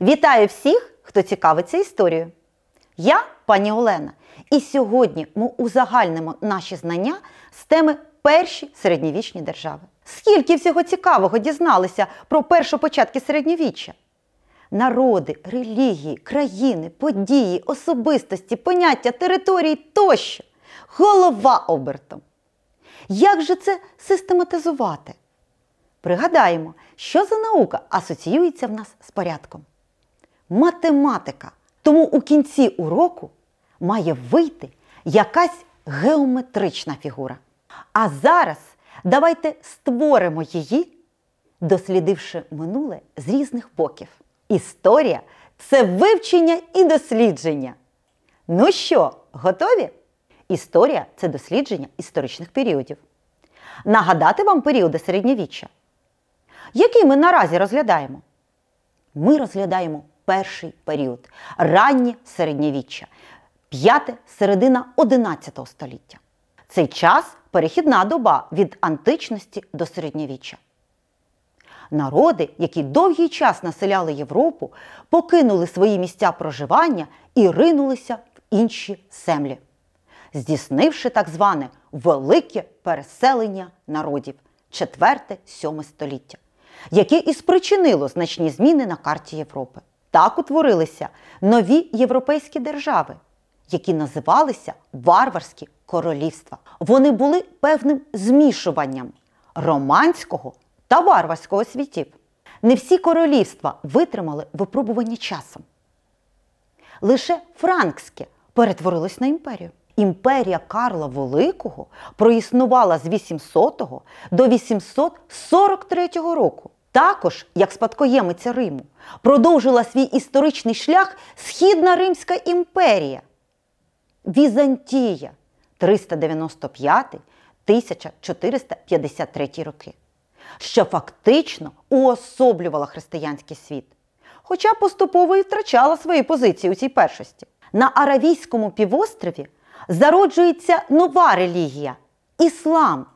Вітаю всіх, хто цікавиться історією. Я пані Олена, і сьогодні ми узагальнимо наші знання з теми перші середньовічні держави. Скільки всього цікавого дізналися про першопочатки середньовіччя? Народи, релігії, країни, події, особистості, поняття, території тощо. Голова обертом. Як же це систематизувати? Пригадаємо, що за наука асоціюється в нас з порядком математика. Тому у кінці уроку має вийти якась геометрична фігура. А зараз давайте створимо її, дослідивши минуле з різних боків. Історія це вивчення і дослідження. Ну що, готові? Історія це дослідження історичних періодів. Нагадати вам періоди середньовіччя, які ми наразі розглядаємо? Ми розглядаємо перший період раннє середньовіччя, п'яте середина XI століття. Цей час перехідна доба від античності до середньовіччя. Народи, які довгий час населяли Європу, покинули свої місця проживання і ринулися в інші землі, здійснивши так зване велике переселення народів 4-7 століття, яке і спричинило значні зміни на карті Європи. Так утворилися нові європейські держави, які називалися варварські королівства. Вони були певним змішуванням романського та варварського світів. Не всі королівства витримали випробування часом. Лише франкське перетворилось на імперію. Імперія Карла Великого проіснувала з 800 до 843 року. Також, як спадкоємиця Риму, продовжила свій історичний шлях Східна Римська імперія. Візантія 395-1453 роки, що фактично уособлювала християнський світ, хоча поступово і втрачала свої позиції у цій першості. На Аравійському півострові зароджується нова релігія іслам.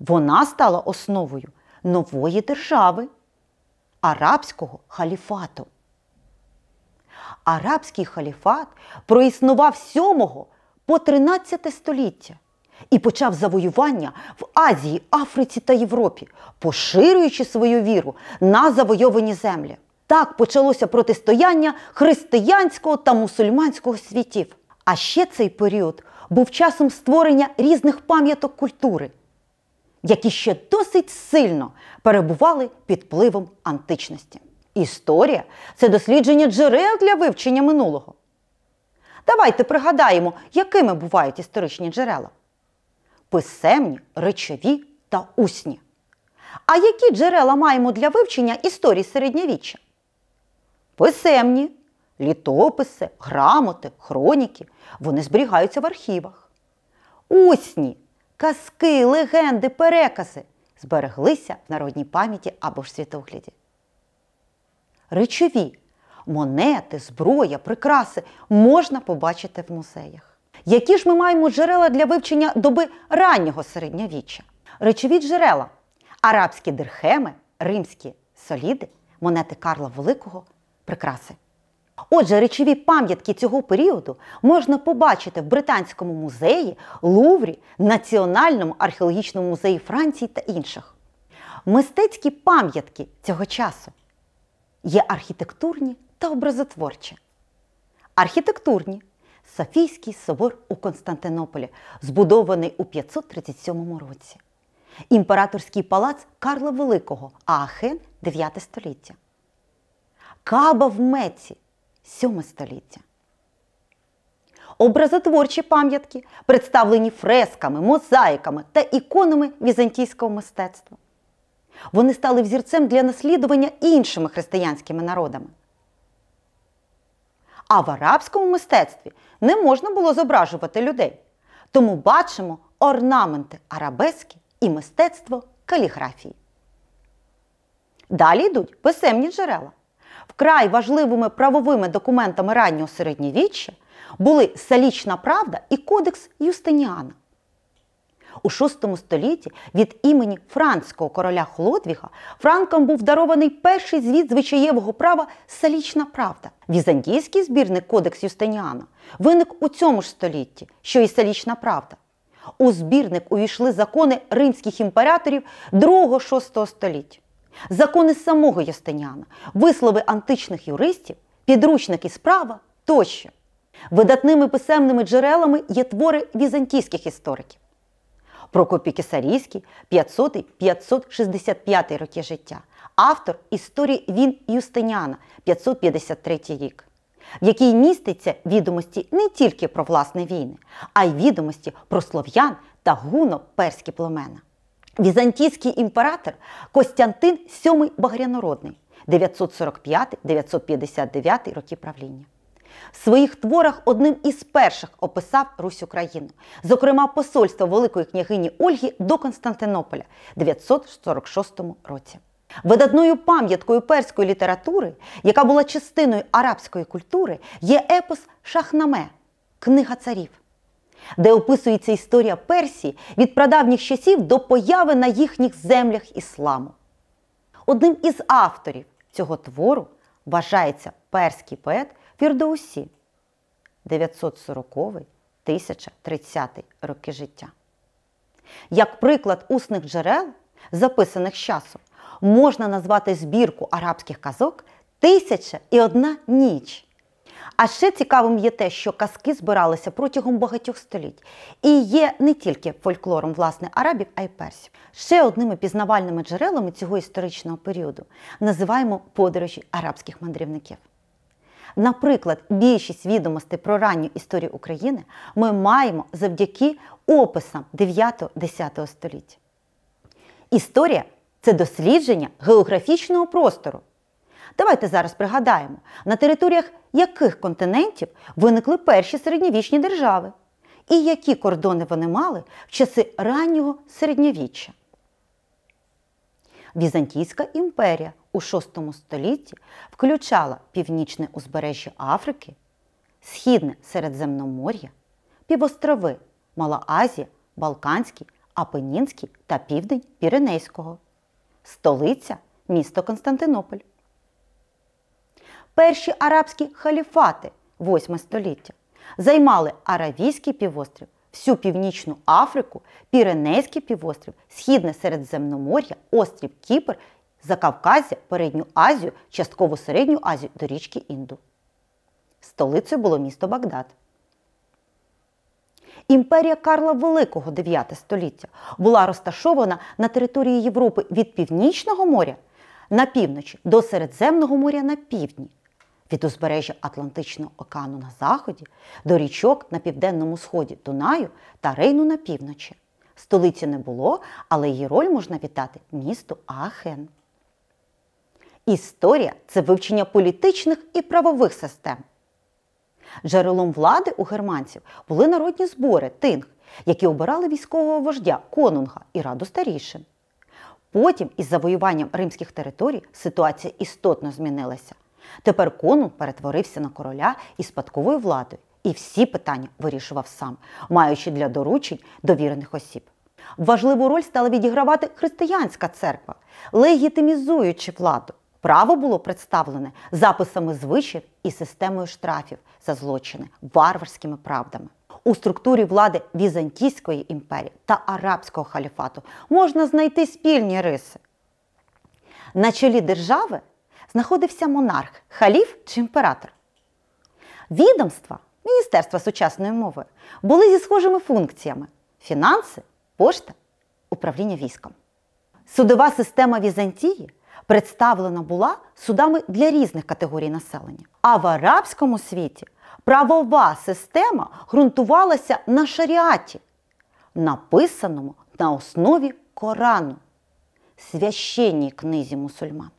Вона стала основою нової держави Арабського халіфату. Арабський халіфат проіснував 7 по 13 століття і почав завоювання в Азії, Африці та Європі, поширюючи свою віру на завойовані землі. Так почалося протистояння християнського та мусульманського світів. А ще цей період був часом створення різних пам'яток культури які ще досить сильно перебували під пливом античності. Історія це дослідження джерел для вивчення минулого. Давайте пригадаємо, якими бувають історичні джерела: писемні, речові та усні. А які джерела маємо для вивчення історії середньовіччя? Писемні, літописи, грамоти, хроніки. Вони зберігаються в архівах. Усні казки, легенди, перекази збереглися в народній пам'яті або ж світогляді. Речові монети, зброя, прикраси можна побачити в музеях. Які ж ми маємо джерела для вивчення доби раннього середньовіччя? Речові джерела арабські дирхеми, римські соліди, монети Карла Великого прикраси. Отже, речові пам'ятки цього періоду можна побачити в Британському музеї, Луврі, Національному археологічному музеї Франції та інших. Мистецькі пам'ятки цього часу є архітектурні та образотворчі. Архітектурні Софійський собор у Константинополі, збудований у 537 році, Імператорський палац Карла Великого Аахен 9 століття. Каба в Меці VII століття. Образотворчі пам'ятки представлені фресками, мозаїками та іконами візантійського мистецтва. Вони стали взірцем для наслідування іншими християнськими народами. А в арабському мистецтві не можна було зображувати людей. Тому бачимо орнаменти арабески і мистецтво каліграфії. Далі йдуть писемні джерела вкрай важливими правовими документами раннього середньовіччя були Салічна Правда і Кодекс Юстиніана. У VI столітті від імені францького короля Хлодвіга франкам був дарований перший звіт звичаєвого права Салічна Правда. Візантійський збірник Кодекс Юстиніана виник у цьому ж столітті, що і Салічна Правда. У збірник увійшли закони римських імператорів 2-6 століття закони самого Юстиніана, вислови античних юристів, підручники справа тощо. Видатними писемними джерелами є твори візантійських істориків. Прокопій Кесарійський 500-565 роки життя, автор історії Він Юстиніана 553 рік, в якій міститься відомості не тільки про власні війни, а й відомості про слов'ян та гуно-перські племена. Візантійський імператор Костянтин VII Багрянородний 945-959 роки правління. В своїх творах одним із перших описав Русь Україну, зокрема посольство Великої княгині Ольги до Константинополя 946 році. Видатною пам'яткою перської літератури, яка була частиною арабської культури, є епос Шахнаме Книга царів де описується історія Персії від прадавніх часів до появи на їхніх землях ісламу. Одним із авторів цього твору вважається перський поет Фірдоусі 940 1030 роки життя. Як приклад усних джерел, записаних з часу, можна назвати збірку арабських казок Тисяча і одна ніч. А ще цікавим є те, що казки збиралися протягом багатьох століть і є не тільки фольклором власне арабів, а й персів. Ще одними пізнавальними джерелами цього історичного періоду називаємо подорожі арабських мандрівників. Наприклад, більшість відомостей про ранню історію України ми маємо завдяки описам 9-10 століття. Історія це дослідження географічного простору. Давайте зараз пригадаємо, на територіях яких континентів виникли перші середньовічні держави і які кордони вони мали в часи раннього середньовіччя. Візантійська імперія у VI столітті включала північне узбережжя Африки, Східне Середземномор'я, півострови Мала Азія, Балканський, Апенінський та Південь Піренейського, столиця місто Константинополь перші арабські халіфати 8 століття, займали Аравійський півострів, всю Північну Африку, Піренейський півострів, Східне Середземномор'я, острів Кіпр, Закавказя, Передню Азію, частково Середню Азію до річки Інду. Столицею було місто Багдад. Імперія Карла Великого 9 століття була розташована на території Європи від Північного моря на півночі до Середземного моря на півдні від узбережжя Атлантичного океану на заході до річок на південному сході Дунаю та Рейну на півночі. Столиці не було, але її роль можна вітати місту Ахен. Історія це вивчення політичних і правових систем. Джерелом влади у германців були народні збори тинг, які обирали військового вождя Конунга і раду старішин. Потім, із завоюванням римських територій, ситуація істотно змінилася. Тепер Кону перетворився на короля із спадковою владою і всі питання вирішував сам, маючи для доручень довірених осіб. Важливу роль стала відігравати християнська церква, легітимізуючи владу. Право було представлене записами звичаїв і системою штрафів за злочини, варварськими правдами. У структурі влади Візантійської імперії та Арабського халіфату можна знайти спільні риси. На чолі держави знаходився монарх, халіф чи імператор. Відомства Міністерства сучасної мови були зі схожими функціями фінанси, пошта, управління військом. Судова система Візантії представлена була судами для різних категорій населення. А в арабському світі правова система ґрунтувалася на шаріаті, написаному на основі Корану, священній книзі мусульман.